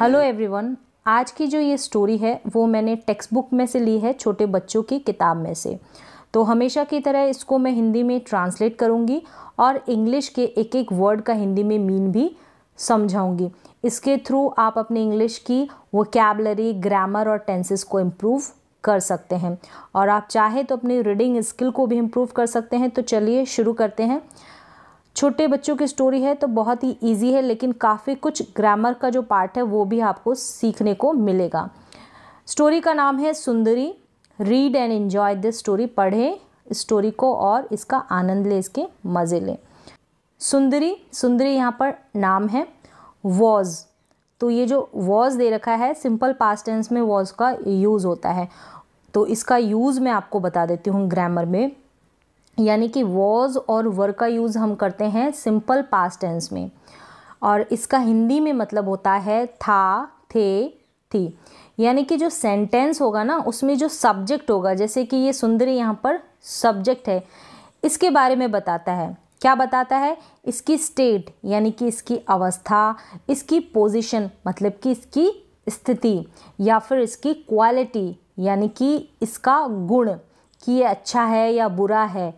hello everyone आज की जो ये स्टोरी है वो मैंने टेक्स्ट बुक में से ली है छोटे बच्चों की किताब में से तो हमेशा की तरह इसको मैं हिंदी में ट्रांसलेट करूँगी और इंग्लिश के एक एक वर्ड का हिंदी में मीन भी समझाऊँगी इसके थ्रू आप अपने इंग्लिश की वोकेबलरी ग्रामर और टेंसेस को इम्प्रूव कर सकते हैं और आप चाहे तो अपनी रीडिंग स्किल को भी इम्प्रूव कर सकते हैं तो चलिए शुरू करते हैं छोटे बच्चों की स्टोरी है तो बहुत ही ईजी है लेकिन काफ़ी कुछ ग्रामर का जो पार्ट है वो भी आपको सीखने को मिलेगा स्टोरी का नाम है Sundari read and enjoy this story पढ़ें स्टोरी को और इसका आनंद लें इसके मज़े लें सुंदरी सुंदरी यहाँ पर नाम है वॉज तो ये जो वॉज दे रखा है सिंपल पास्ट टेंस में वॉज का यूज़ होता है तो इसका यूज़ मैं आपको बता देती हूँ ग्रामर में यानी कि वॉज और वर का यूज़ हम करते हैं सिंपल पास्ट टेंस में और इसका हिंदी में मतलब होता है था थे थी यानी कि जो सेंटेंस होगा ना उसमें जो सब्जेक्ट होगा जैसे कि ये सुंदरी यहाँ पर सब्जेक्ट है इसके बारे में बताता है क्या बताता है इसकी स्टेट यानी कि इसकी अवस्था इसकी पोजीशन मतलब कि इसकी स्थिति या फिर इसकी क्वालिटी यानी कि इसका गुण कि ये अच्छा है या बुरा है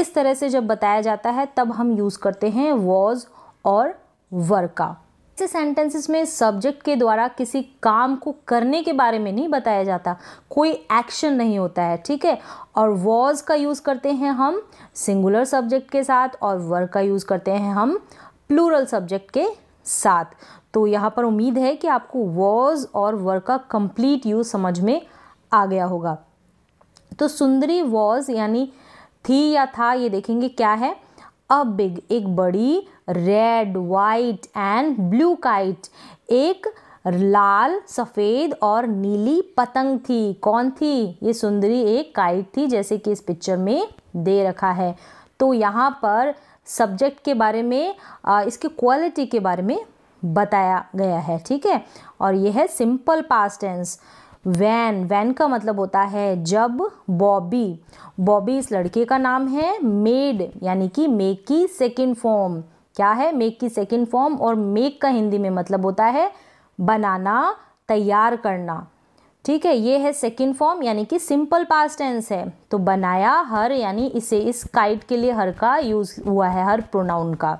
इस तरह से जब बताया जाता है तब हम यूज़ करते हैं वॉज और वर का ऐसे सेंटेंसेस में सब्जेक्ट के द्वारा किसी काम को करने के बारे में नहीं बताया जाता कोई एक्शन नहीं होता है ठीक है और वॉज का यूज़ करते हैं हम सिंगुलर सब्जेक्ट के साथ और वर्क का यूज़ करते हैं हम प्लूरल सब्जेक्ट के साथ तो यहाँ पर उम्मीद है कि आपको वॉज और वर्क का कंप्लीट यूज़ समझ में आ गया होगा तो सुंदरी वॉज यानी थी या था ये देखेंगे क्या है अ बिग एक बड़ी red white and blue kite एक लाल सफ़ेद और नीली पतंग थी कौन थी ये सुंदरी एक काइट थी जैसे कि इस पिक्चर में दे रखा है तो यहाँ पर सब्जेक्ट के बारे में इसके क्वालिटी के बारे में बताया गया है ठीक है और यह है simple past tense when when का मतलब होता है जब बॉबी बॉबी इस लड़के का नाम है मेड यानी कि मेक की सेकेंड फॉर्म क्या है मेक की सेकेंड फॉर्म और मेक का हिंदी में मतलब होता है बनाना तैयार करना ठीक है ये है सेकेंड फॉर्म यानी कि सिंपल पास टेंस है तो बनाया हर यानी इसे इस काइट के लिए हर का यूज़ हुआ है हर प्रोनाउन का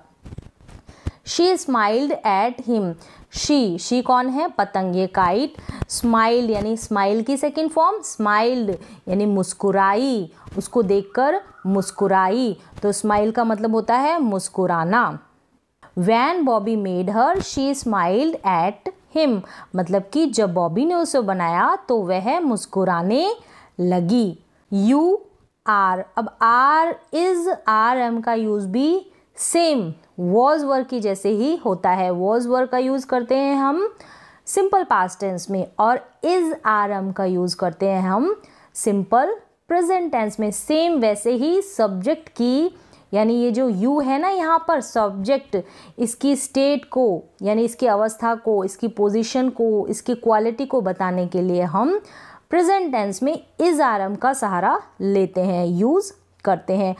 she smiled at him she she कौन है पतंग ये काइट स्माइल यानी स्माइल की सेकेंड फॉर्म स्माइल्ड यानी मुस्कुराई उसको देखकर मुस्कुराई तो स्माइल का मतलब होता है मुस्कुराना when Bobby made her she smiled at him मतलब कि जब बॉबी ने उसे बनाया तो वह मुस्कुराने लगी यू आर अब आर इज़ आर एम का यूज़ भी सेम वॉज वर्क की जैसे ही होता है वॉज वर्क का यूज़ करते हैं हम सिंपल पास्ट टेंस में और इज़ आर एम का यूज़ करते हैं हम सिंपल प्रेजेंट टेंस में सेम वैसे ही सब्जेक्ट की यानी ये जो यू है ना यहाँ पर सब्जेक्ट इसकी स्टेट को यानी इसकी अवस्था को इसकी पोजीशन को इसकी क्वालिटी को बताने के लिए हम प्रेजेंट टेंस में इज़ आर एम का सहारा लेते हैं यूज़ करते हैं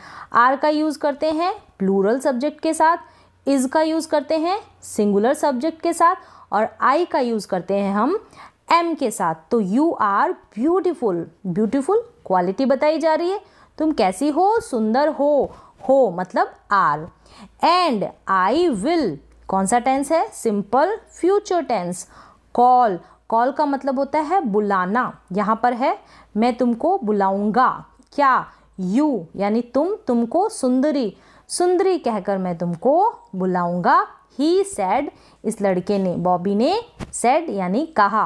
आर का यूज़ करते हैं प्लूरल सब्जेक्ट के साथ इज़ का यूज़ करते हैं सिंगुलर सब्जेक्ट के साथ और आई का यूज़ करते हैं हम एम के साथ तो you are beautiful beautiful quality बताई जा रही है तुम कैसी हो सुंदर हो हो मतलब आर एंड आई विल कौन सा टेंस है simple future tense call call का मतलब होता है बुलाना यहाँ पर है मैं तुमको बुलाऊंगा क्या यू यानी तुम तुमको सुंदरी सुंदरी कहकर मैं तुमको बुलाऊंगा ही सैड इस लड़के ने बॉबी ने सैड यानी कहा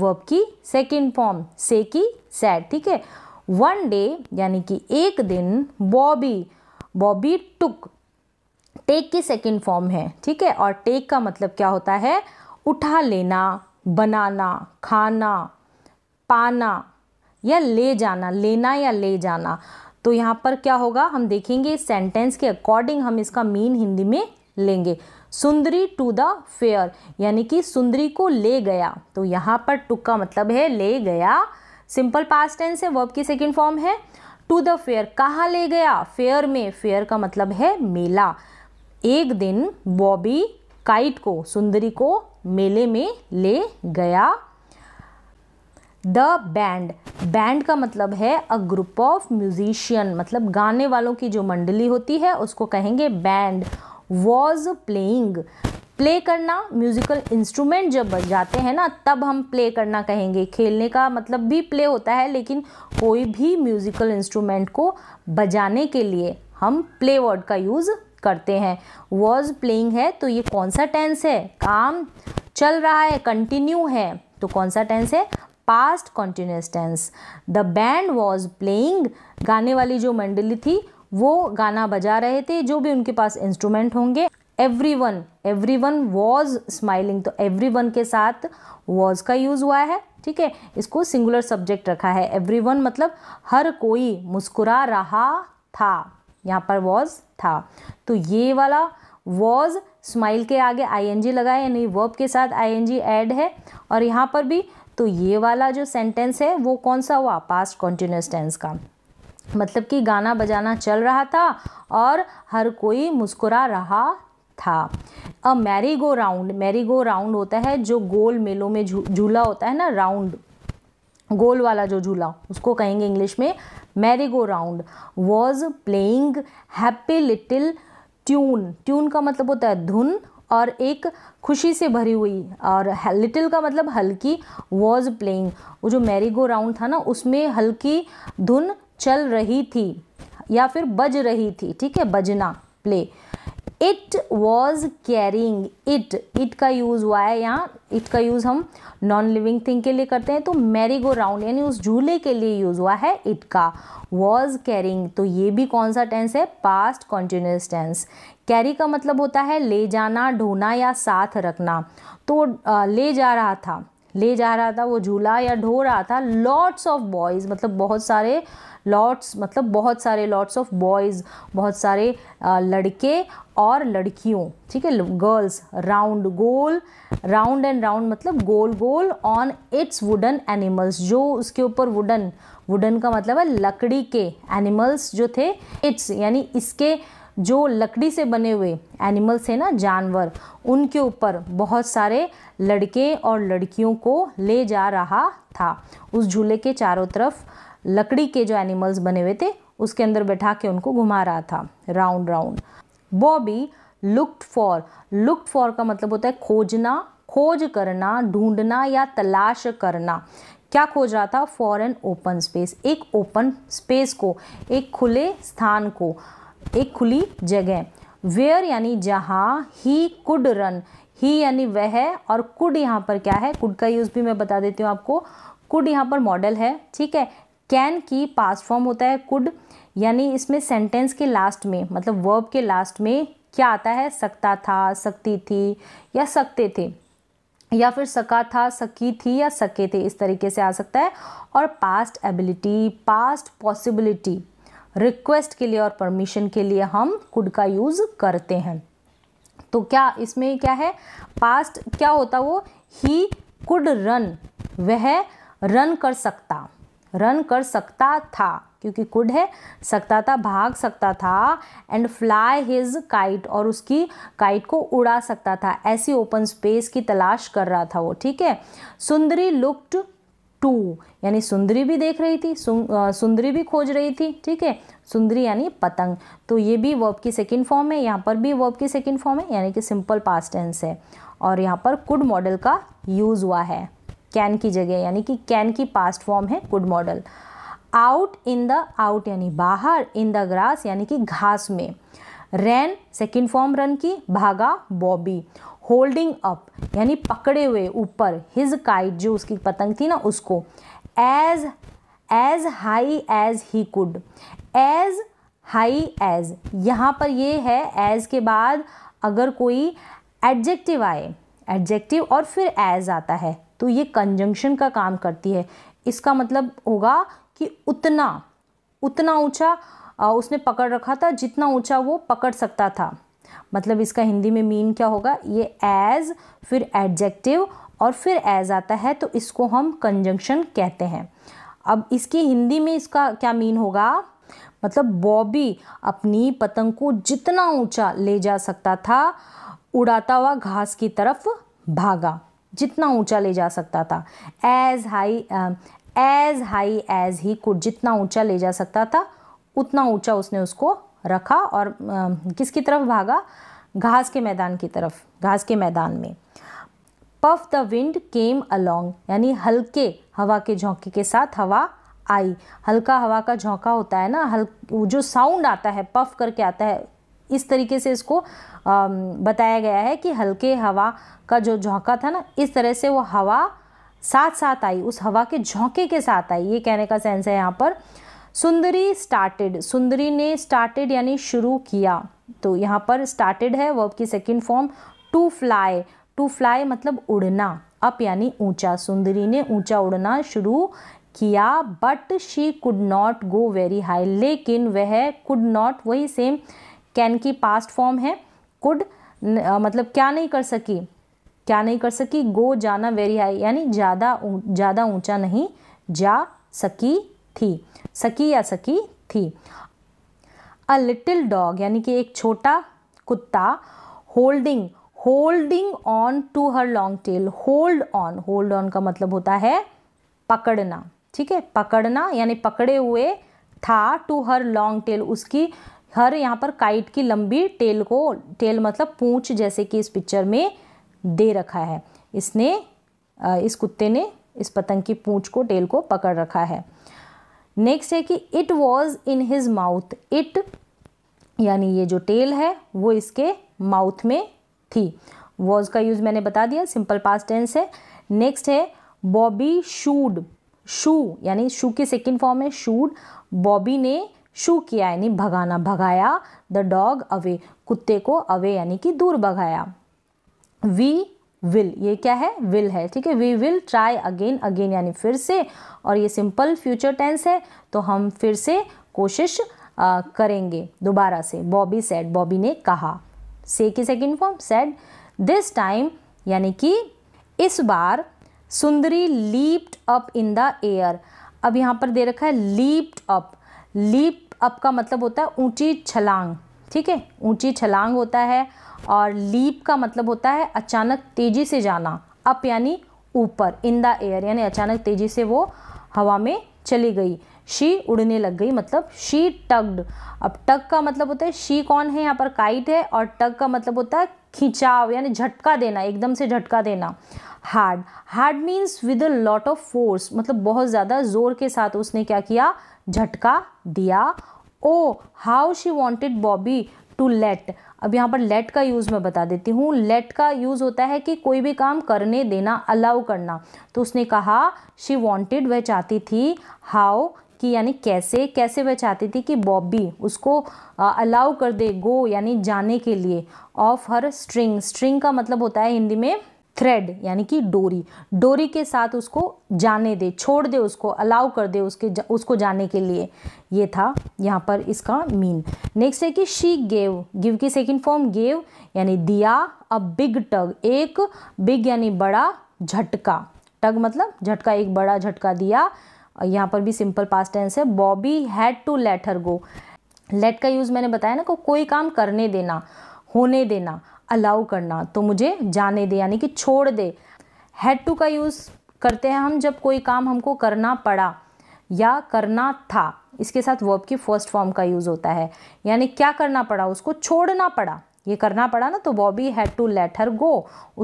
वर्ब की सेकेंड फॉर्म से की सैड ठीक है वन डे यानी कि एक दिन बॉबी बॉबी टुक टेक की सेकेंड फॉर्म है ठीक है और टेक का मतलब क्या होता है उठा लेना बनाना खाना पाना या ले जाना लेना या ले जाना तो यहाँ पर क्या होगा हम देखेंगे इस सेंटेंस के अकॉर्डिंग हम इसका मीन हिंदी में लेंगे सुंदरी टू द फेयर यानी कि सुंदरी को ले गया तो यहाँ पर टुक का मतलब है ले गया सिंपल पास्ट टेंस है वर्ब की सेकेंड फॉर्म है टू द फेयर कहाँ ले गया फेयर में फेयर का मतलब है मेला एक दिन बॉबी काइट को सुंदरी को मेले में ले गया द बैंड बैंड का मतलब है अ ग्रुप ऑफ म्यूजिशियन मतलब गाने वालों की जो मंडली होती है उसको कहेंगे बैंड वॉज प्लेइंग प्ले करना म्यूज़िकल इंस्ट्रूमेंट जब बज जाते हैं ना तब हम प्ले करना कहेंगे खेलने का मतलब भी प्ले होता है लेकिन कोई भी म्यूज़िकल इंस्ट्रूमेंट को बजाने के लिए हम प्ले वर्ड का यूज़ करते हैं वॉज प्लेइंग है तो ये कौन सा टेंस है काम चल रहा है कंटिन्यू है तो कौन सा टेंस है past continuous tense the band was playing गाने वाली जो मंडली थी वो गाना बजा रहे थे जो भी उनके पास इंस्ट्रूमेंट होंगे every one every one was smiling तो एवरी वन के साथ वॉज का यूज़ हुआ है ठीक है इसको सिंगुलर सब्जेक्ट रखा है एवरी वन मतलब हर कोई मुस्कुरा रहा था यहाँ पर वॉज था तो ये वाला वॉज स्माइल के आगे आई एन जी लगाए यानी वर्ब के साथ आई एन जी एड है और यहाँ पर भी तो ये वाला जो सेंटेंस है वो कौन सा हुआ पास्ट कॉन्टिन्यूस टेंस का मतलब कि गाना बजाना चल रहा था और हर कोई मुस्कुरा रहा था a merry go round merry go round होता है जो गोल मेलों में झूला होता है ना राउंड गोल वाला जो झूला उसको कहेंगे इंग्लिश में merry go round was playing happy little tune tune का मतलब होता है धुन और एक खुशी से भरी हुई और लिटिल का मतलब हल्की वॉज प्लेइंग वो जो मैरी गो राउंड था ना उसमें हल्की धुन चल रही थी या फिर बज रही थी ठीक है बजना play it was carrying it it का यूज़ हुआ है यहाँ इट का यूज़ हम नॉन लिविंग थिंग के लिए करते हैं तो मैरी गो राउंड यानी उस झूले के लिए यूज़ हुआ है इट का वॉज कैरिंग तो ये भी कौन सा टेंस है पास्ट कॉन्टिन्यूस टेंस कैरी का मतलब होता है ले जाना ढोना या साथ रखना तो ले जा रहा था ले जा रहा था वो झूला या ढो रहा था लॉट्स ऑफ बॉयज़ मतलब बहुत सारे लॉट्स मतलब बहुत सारे लॉट्स ऑफ बॉयज़ बहुत सारे लड़के और लड़कियों ठीक है गर्ल्स राउंड गोल राउंड एंड राउंड मतलब गोल गोल ऑन इट्स वुडन एनिमल्स जो उसके ऊपर वुडन वुडन का मतलब है लकड़ी के एनिमल्स जो थे इट्स यानी इसके जो लकड़ी से बने हुए एनिमल्स हैं ना जानवर उनके ऊपर बहुत सारे लड़के और लड़कियों को ले जा रहा था उस झूले के चारों तरफ लकड़ी के जो एनिमल्स बने हुए थे उसके अंदर बैठा के उनको घुमा रहा था round round Bobby looked for looked for का मतलब होता है खोजना खोज करना ढूंढना या तलाश करना क्या खोज रहा था फॉर एन ओपन स्पेस एक ओपन स्पेस को एक खुले स्थान को एक खुली जगह वेयर यानी जहाँ ही कुड रन ही यानी वह और कुड यहाँ पर क्या है कुड का यूज़ भी मैं बता देती हूँ आपको कुड यहाँ पर मॉडल है ठीक है कैन की पास्ट फॉर्म होता है कुड यानी इसमें सेंटेंस के लास्ट में मतलब वर्ब के लास्ट में क्या आता है सकता था सकती थी या सकते थे या फिर सका था सकी थी या सके थे इस तरीके से आ सकता है और past ability past possibility request के लिए और परमिशन के लिए हम कुड का यूज़ करते हैं तो क्या इसमें क्या है पास्ट क्या होता वो ही कुड रन वह रन कर सकता रन कर सकता था क्योंकि कुड है सकता था भाग सकता था एंड फ्लाई हिज काइट और उसकी काइट को उड़ा सकता था ऐसी ओपन स्पेस की तलाश कर रहा था वो ठीक है सुंदरी लुक्ड टू यानी सुंदरी भी देख रही थी सुंदरी भी खोज रही थी ठीक है सुंदरी यानी पतंग तो ये भी वर्ब की सेकेंड फॉर्म है यहाँ पर भी वर्ब की सेकेंड फॉर्म है यानी कि सिंपल पास्ट टेंस है और यहाँ पर कुड मॉडल का यूज़ हुआ है कैन की जगह यानी कि कैन की पास्ट फॉर्म है could modal out in the out यानी बाहर इन द ग्रास यानी कि घास में रैन सेकेंड फॉर्म रन की भागा बॉबी होल्डिंग अप यानी पकड़े हुए ऊपर हिज काइट जो उसकी पतंग थी ना उसको as as high as he could as high as यहाँ पर ये है एज के बाद अगर कोई एडजेक्टिव आए एडजेक्टिव और फिर एज आता है तो ये कंजंक्शन का काम करती है इसका मतलब होगा कि उतना उतना ऊंचा उसने पकड़ रखा था जितना ऊंचा वो पकड़ सकता था मतलब इसका हिंदी में मीन क्या होगा ये एज फिर एडजेक्टिव और फिर एज आता है तो इसको हम कंजंक्शन कहते हैं अब इसकी हिंदी में इसका क्या मीन होगा मतलब बॉबी अपनी पतंग को जितना ऊंचा ले जा सकता था उड़ाता हुआ घास की तरफ भागा जितना ऊंचा ले जा सकता था as high as high as he could जितना ऊंचा ले जा सकता था उतना ऊंचा उसने उसको रखा और किसकी तरफ भागा घास के मैदान की तरफ घास के मैदान में puff the wind came along यानी हल्के हवा के झोंके के साथ हवा आई हल्का हवा का झोंका होता है ना हल जो साउंड आता है पफ करके आता है इस तरीके से इसको बताया गया है कि हल्के हवा का जो झोंका था ना इस तरह से वो हवा साथ साथ आई उस हवा के झोंके के साथ आई ये कहने का सेंस है यहाँ पर सुंदरी स्टार्टेड सुंदरी ने स्टार्टेड यानी शुरू किया तो यहाँ पर स्टार्टेड है वर्ब की second form to fly to fly मतलब उड़ना अप यानी ऊंचा सुंदरी ने ऊंचा उड़ना शुरू किया but she could not go very high लेकिन वह कुड नॉट वही सेम कैन की पास्ट फॉर्म है कुड मतलब क्या नहीं कर सकी क्या नहीं कर सकी गो जाना वेरी हाई यानी ज़्यादा ज़्यादा ऊंचा नहीं जा सकी थी सकी या सकी थी अ लिटिल डॉग यानी कि एक छोटा कुत्ता holding holding on to her long tail hold on hold on का मतलब होता है पकड़ना ठीक है पकड़ना यानी पकड़े हुए था टू हर लॉन्ग टेल उसकी हर यहाँ पर काइट की लंबी टेल को टेल मतलब पूँछ जैसे कि इस पिक्चर में दे रखा है इसने इस कुत्ते ने इस पतंग की पूँछ को टेल को पकड़ रखा है नेक्स्ट है कि it was in his mouth it यानी ये जो टेल है वो इसके माउथ में थी वॉज का यूज़ मैंने बता दिया सिंपल पास टेंस है नेक्स्ट है बॉबी शूड शू यानी शू की सेकेंड फॉर्म है शूड बॉबी ने शू किया यानी भगाना भगाया द डॉग अवे कुत्ते को अवे यानी कि दूर भगाया वी विल ये क्या है विल है ठीक है we will try again again यानी फिर से और ये सिंपल फ्यूचर टेंस है तो हम फिर से कोशिश आ, करेंगे दोबारा से बॉबी सेड बॉबी ने कहा से की second form said this time यानी कि इस बार Sundari leaped up in the air अब यहाँ पर दे रखा है लीप्ड अप लीप अप का मतलब होता है ऊंची छलांग ठीक है ऊंची छलांग होता है और लीप का मतलब होता है अचानक तेज़ी से जाना अप यानी ऊपर इन द एयर यानी अचानक तेज़ी से वो हवा में चली गई शी उड़ने लग गई मतलब शी टग्ड अब टग का मतलब होता है शी कौन है यहाँ पर काइट है और टग का मतलब होता है खिंचाव यानी झटका देना एकदम से झटका देना hard hard means with a lot of force मतलब बहुत ज़्यादा जोर के साथ उसने क्या किया झटका दिया oh how she wanted Bobby to let अब यहाँ पर लेट का यूज़ मैं बता देती हूँ लेट का यूज़ होता है कि कोई भी काम करने देना अलाउ करना तो उसने कहा शी वॉन्टेड वह चाहती थी हाउ कि यानी कैसे कैसे वह चाहती थी कि बॉबी उसको अलाउ कर दे गो यानी जाने के लिए ऑफ हर स्ट्रिंग स्ट्रिंग का मतलब होता है हिंदी में थ्रेड यानी कि डोरी डोरी के साथ उसको जाने दे छोड़ दे उसको अलाउ कर दे उसके जा, उसको जाने के लिए ये था यहाँ पर इसका मीन नेक्स्ट है कि शी गेव गिव की सेकंड फॉर्म गेव यानी दिया अ बिग टग एक बिग यानी बड़ा झटका टग मतलब झटका एक बड़ा झटका दिया यहाँ पर भी सिंपल पास्ट टेंस है Bobby had to let her go let का यूज़ मैंने बताया ना को कोई काम करने देना होने देना अलाउ करना तो मुझे जाने दे यानी कि छोड़ दे हैड टू का यूज़ करते हैं हम जब कोई काम हमको करना पड़ा या करना था इसके साथ वर्ब की फर्स्ट फॉर्म का यूज़ होता है यानी क्या करना पड़ा उसको छोड़ना पड़ा ये करना पड़ा ना तो Bobby had to let her go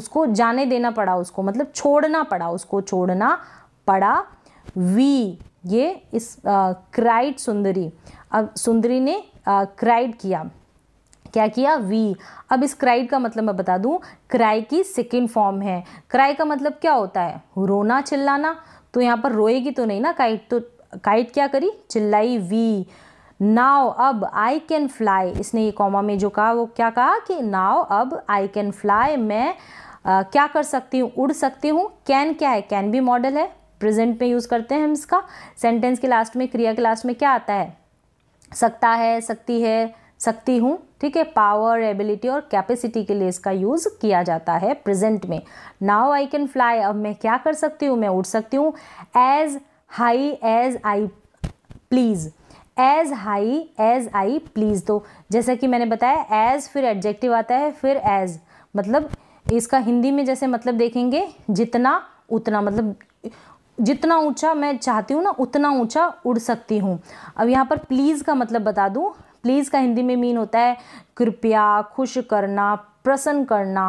उसको जाने देना पड़ा उसको मतलब छोड़ना पड़ा उसको छोड़ना पड़ा वी ये इस क्राइड सुंदरी अब सुंदरी ने क्राइड किया क्या किया वी अब इस क्राइड का मतलब मैं बता दूं क्राई की सेकेंड फॉर्म है क्राई का मतलब क्या होता है रोना चिल्लाना तो यहाँ पर रोएगी तो नहीं ना काइट तो काइट क्या करी चिल्लाई वी नाव अब आई कैन फ्लाई इसने ये कॉमा में जो कहा वो क्या कहा कि नाव अब आई कैन फ्लाई मैं आ, क्या कर सकती हूँ उड़ सकती हूँ कैन क्या है कैन भी मॉडल है प्रेजेंट में यूज़ करते हैं हम इसका सेंटेंस के लास्ट में क्रिया के लास्ट में क्या आता है सकता है सकती है सकती हूँ ठीक है पावर एबिलिटी और कैपेसिटी के लिए इसका यूज़ किया जाता है प्रेजेंट में नाउ आई कैन फ्लाई अब मैं क्या कर सकती हूँ मैं उड़ सकती हूँ as high as I please as high as I please तो जैसा कि मैंने बताया एज फिर एडजेक्टिव आता है फिर एज मतलब इसका हिंदी में जैसे मतलब देखेंगे जितना उतना मतलब जितना ऊंचा मैं चाहती हूँ ना उतना ऊंचा उड़ सकती हूँ अब यहाँ पर प्लीज़ का मतलब बता दूँ प्लीज़ का हिंदी में मीन होता है कृपया खुश करना प्रसन्न करना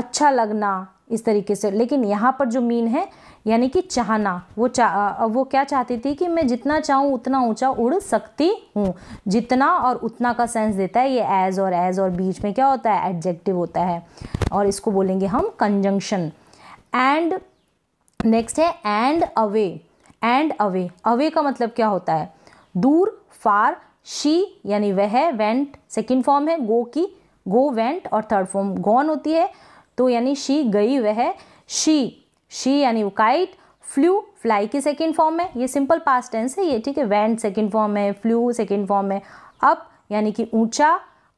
अच्छा लगना इस तरीके से लेकिन यहाँ पर जो मीन है यानी कि चाहना वो चाह वो क्या चाहती थी कि मैं जितना चाहूँ उतना ऊंचा उड़ सकती हूँ जितना और उतना का सेंस देता है ये एज और एज और बीच में क्या होता है एडजेक्टिव होता है और इसको बोलेंगे हम कंजंक्शन एंड नेक्स्ट है and away and away away का मतलब क्या होता है दूर फार शी यानी वह वेंट सेकेंड फॉर्म है गो की गो वेंट और थर्ड फॉर्म गॉन होती है तो यानी शी गई वह शी शी यानी वो काइट फ्लू फ्लाई की सेकेंड फॉर्म है ये सिंपल पास्ट टेंस है ये ठीक है वैंड सेकेंड फॉर्म है फ्लू सेकेंड फॉर्म है अप यानी कि ऊंचा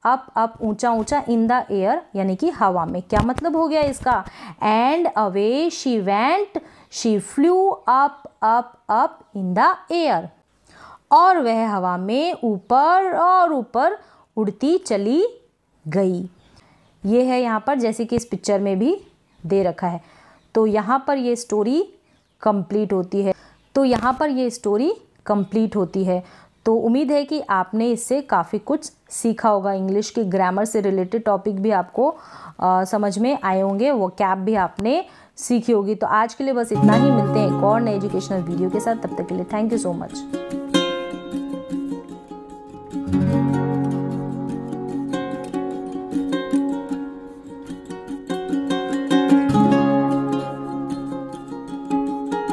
अप अप ऊंचा ऊंचा इन द एयर यानी कि हवा में क्या मतलब हो गया इसका and away she went she flew up up up in the air और वह हवा में ऊपर और ऊपर उड़ती चली गई ये है यहाँ पर जैसे कि इस पिक्चर में भी दे रखा है तो यहाँ पर ये स्टोरी कंप्लीट होती है तो यहाँ पर ये स्टोरी कंप्लीट होती है तो उम्मीद है कि आपने इससे काफ़ी कुछ सीखा होगा इंग्लिश के ग्रामर से रिलेटेड टॉपिक भी आपको आ, समझ में आए होंगे वो कैप भी आपने सीखी होगी तो आज के लिए बस इतना ही मिलते हैं एक और नए एजुकेशनल वीडियो के साथ तब तक के लिए थैंक यू सो मच